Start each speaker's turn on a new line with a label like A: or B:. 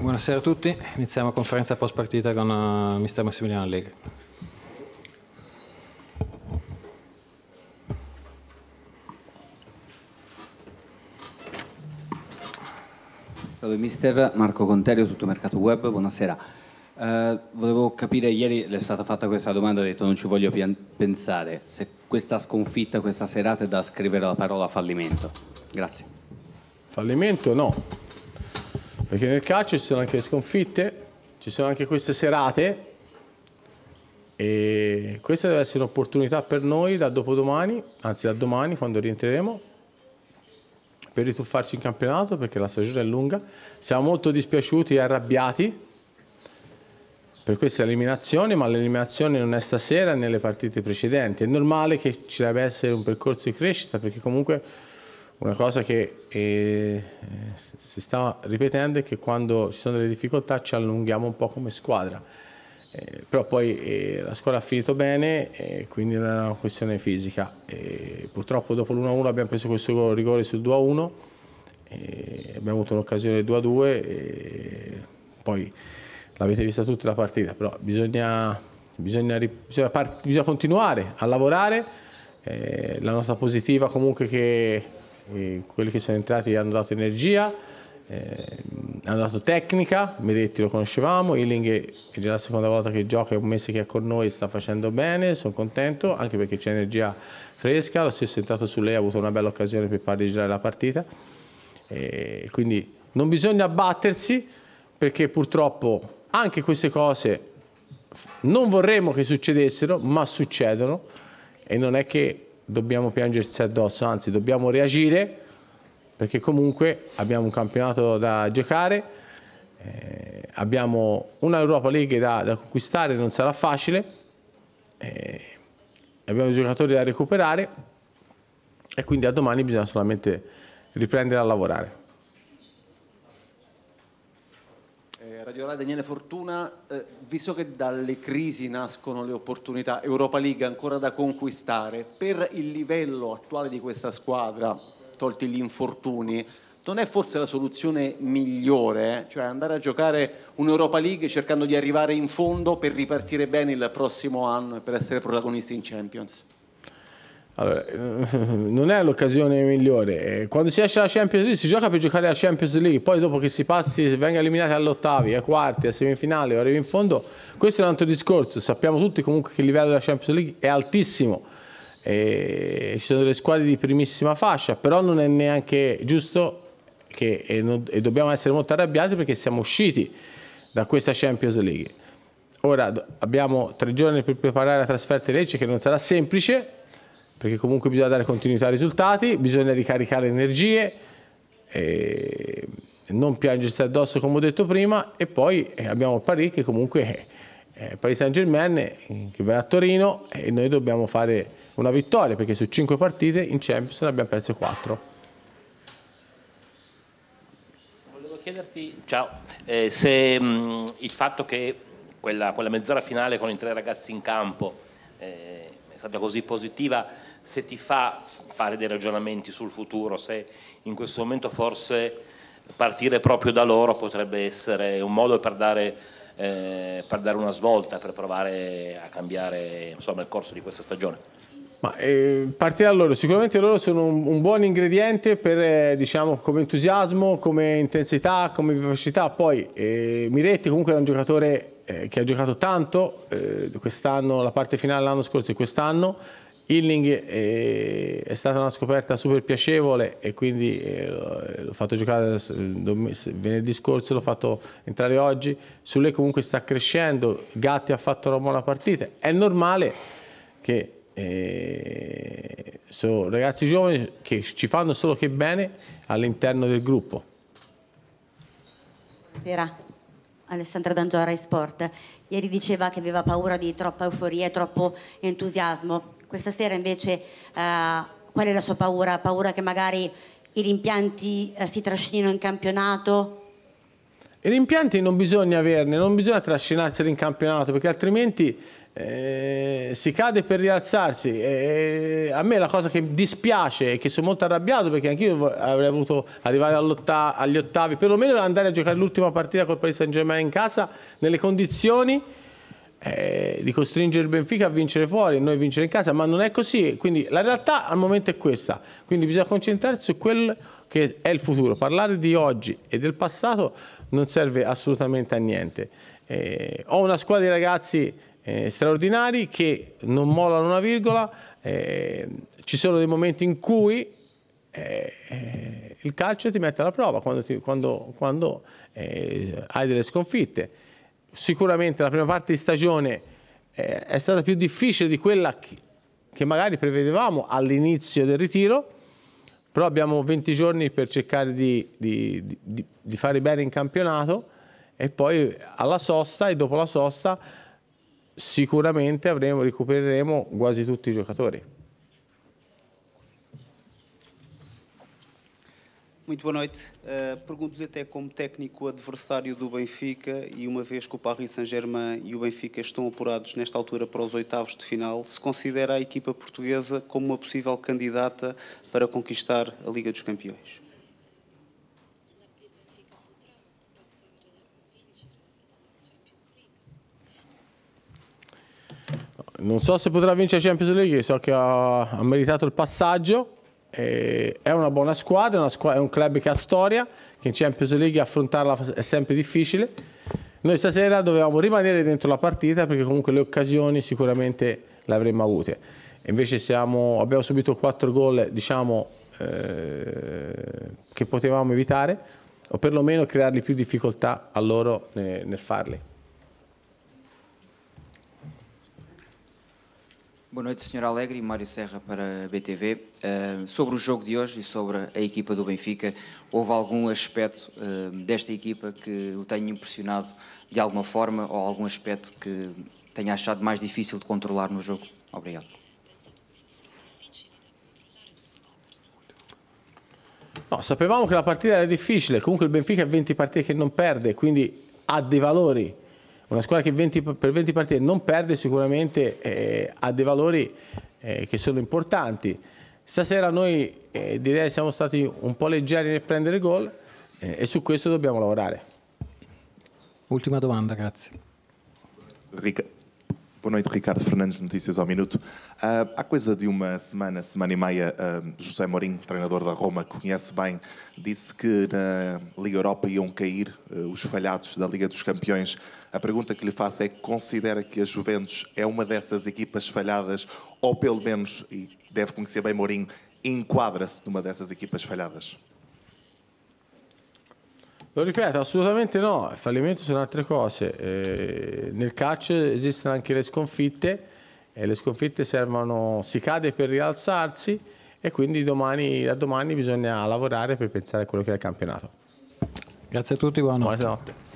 A: Buonasera a tutti, iniziamo la conferenza post partita con uh, mister Massimiliano Allegri. Salve mister, Marco Conterio, tutto mercato web, buonasera. Uh, volevo capire, ieri le è stata fatta questa domanda, ha detto non ci voglio pensare, se questa sconfitta, questa serata è da scrivere la parola fallimento. Grazie. Fallimento no, perché nel calcio ci sono anche le sconfitte, ci sono anche queste serate e questa deve essere un'opportunità per noi da dopodomani, anzi da domani quando rientreremo, per rituffarci in campionato perché la stagione è lunga. Siamo molto dispiaciuti e arrabbiati per questa eliminazione, ma l'eliminazione non è stasera nelle partite precedenti. È normale che ci debba essere un percorso di crescita perché comunque una cosa che eh, si sta ripetendo è che quando ci sono delle difficoltà ci allunghiamo un po' come squadra. Eh, però poi eh, la squadra ha finito bene, eh, quindi non era una questione fisica. Eh, purtroppo dopo l'1-1 abbiamo preso questo rigore sul 2-1, eh, abbiamo avuto un'occasione 2-2, eh, poi l'avete vista tutta la partita, però bisogna, bisogna, bisogna, bisogna continuare a lavorare. la nota positiva comunque che quelli che sono entrati hanno dato energia, eh, hanno dato tecnica, Miretti lo conoscevamo, Ealing è già la seconda volta che gioca, è un mese che è con noi, sta facendo bene, sono contento, anche perché c'è energia fresca, lo stesso è entrato su lei, ha avuto una bella occasione per far girare la partita. E quindi non bisogna abbattersi perché purtroppo anche queste cose non vorremmo che succedessero, ma succedono e non è che dobbiamo piangersi addosso, anzi dobbiamo reagire perché comunque abbiamo un campionato da giocare, eh, abbiamo una Europa League da, da conquistare, non sarà facile, eh, abbiamo giocatori da recuperare e quindi a domani bisogna solamente riprendere a lavorare. Eh, Radio Rai Daniele Fortuna, eh, visto che dalle crisi nascono le opportunità, Europa League ancora da conquistare, per il livello attuale di questa squadra, tolti gli infortuni, non è forse la soluzione migliore, eh? cioè andare a giocare un'Europa League cercando di arrivare in fondo per ripartire bene il prossimo anno e per essere protagonisti in Champions? Allora, eh, non è l'occasione migliore. Eh, quando si esce dalla Champions League si gioca per giocare alla Champions League, poi dopo che si passi, si venga eliminati all'ottavi, ai quarti, a semifinale, o arrivi in fondo, questo è un altro discorso. Sappiamo tutti comunque che il livello della Champions League è altissimo. E eh, ci sono delle squadre di primissima fascia, però non è neanche giusto che, e, non, e dobbiamo essere molto arrabbiati perché siamo usciti da questa Champions League. Ora abbiamo tre giorni per preparare la trasferta in Lecce che non sarà semplice, perché comunque bisogna dare continuità ai risultati, bisogna ricaricare energie, non piangersi addosso come ho detto prima e poi eh, abbiamo Paris che comunque è eh, eh, Paris Saint Germain che verrà a Torino e noi dobbiamo fare una vittoria perché su 5 partite in Champions ne abbiamo perse 4. Volevo chiederti, ciao, eh, se mh, mm, il fatto che quella, quella mezz'ora finale con i tre ragazzi in campo eh, stata così positiva, se ti fa fare dei ragionamenti sul futuro, se in questo momento forse partire proprio da loro potrebbe essere un modo per dare, eh, per dare una svolta, per provare a cambiare insomma, il corso di questa stagione. Ma, eh, partire da loro, sicuramente loro sono un, un buon ingrediente per, eh, diciamo, come entusiasmo, come intensità, come vivacità, poi eh, Miretti comunque era un giocatore eh, che ha giocato tanto eh, quest'anno, la parte finale l'anno scorso e quest'anno. Healing è, eh, è, stata una scoperta super piacevole e quindi eh, eh l'ho fatto giocare venerdì scorso, l'ho fatto entrare oggi. Su lei comunque sta crescendo, Gatti ha fatto una buona partita. È normale che eh, sono ragazzi giovani che ci fanno solo che bene all'interno del gruppo. Buonasera. Alessandra D'Angiora, e Sport. Ieri diceva che aveva paura di troppa euforia e troppo entusiasmo. Questa sera invece eh, qual è la sua paura? Paura che magari i rimpianti eh, si trascinino in campionato? I rimpianti non bisogna averne, non bisogna trascinarseli in campionato perché altrimenti eh, si cade per rialzarsi. Eh, eh, a me la cosa che dispiace è che sono molto arrabbiato perché anch'io avrei voluto arrivare agli ottavi, perlomeno andare a giocare l'ultima partita col Paris Saint Germain in casa nelle condizioni eh, di costringere il Benfica a vincere fuori e noi vincere in casa, ma non è così. Quindi la realtà al momento è questa. Quindi bisogna concentrarsi su quel che è il futuro. Parlare di oggi e del passato non serve assolutamente a niente. Eh, ho una squadra di ragazzi eh, straordinari che non mollano una virgola, eh, ci sono dei momenti in cui eh, eh il calcio ti mette alla prova quando, ti, quando, quando eh, hai delle sconfitte. Sicuramente la prima parte di stagione eh, è stata più difficile di quella che, che magari prevedevamo all'inizio del ritiro, però abbiamo 20 giorni per cercare di, di, di, di fare bene in campionato e poi alla sosta e dopo la sosta sicuramente avremo, recupereremo quasi tutti i giocatori. Muito boa noite. Uh, Pergunto-lhe até como técnico adversário do Benfica e uma vez que o Paris Saint-Germain e o Benfica estão apurados nesta altura para os oitavos de final, se considera a equipa portuguesa como uma possível candidata para conquistar a Liga dos Campeões? Non so se potrà vincere Champions League, so che ha, ha meritato il passaggio. E è una buona squadra, una squadra, è un club che ha storia, che in Champions League affrontarla è sempre difficile. Noi stasera dovevamo rimanere dentro la partita perché comunque le occasioni sicuramente le avremmo avute. Invece siamo, abbiamo subito 4 gol diciamo, eh, che potevamo evitare o perlomeno creargli più difficoltà a loro nel, eh, nel farli. Boa noite, Sr. Alegre e Mário Serra para a BTV. Uh, ah, sobre o jogo de hoje e sobre a equipa do Benfica, houve algum aspecto uh, desta equipa que o tenha impressionado de alguma forma ou algum aspecto que tenha achado mais difícil de controlar no jogo? Obrigado. No, sapevamo che la partita era difficile, comunque il Benfica ha 20 partite che non perde, quindi ha dei valori. Una squadra che 20, per 20 partite non perde sicuramente eh, ha dei valori eh, che sono importanti. Stasera noi eh, direi siamo stati un po' leggeri nel prendere gol eh, e su questo dobbiamo lavorare. Ultima domanda, grazie. Ric Boa noite, Ricardo Fernandes, Notícias ao Minuto. Uh, há coisa de uma semana, semana e meia, uh, José Mourinho, treinador da Roma, que conhece bem, disse que na Liga Europa iam cair uh, os falhados da Liga dos Campeões. A pergunta que lhe faço é: considera que a Juventus é uma dessas equipas falhadas, ou pelo menos, e deve conhecer bem Mourinho, enquadra-se numa dessas equipas falhadas? Lo ripeto, assolutamente no, il fallimento sono altre cose. Eh, nel calcio esistono anche le sconfitte e le sconfitte servono, si cade per rialzarsi e quindi domani, da domani bisogna lavorare per pensare a quello che è il campionato. Grazie a tutti, buonanotte. Buonanotte.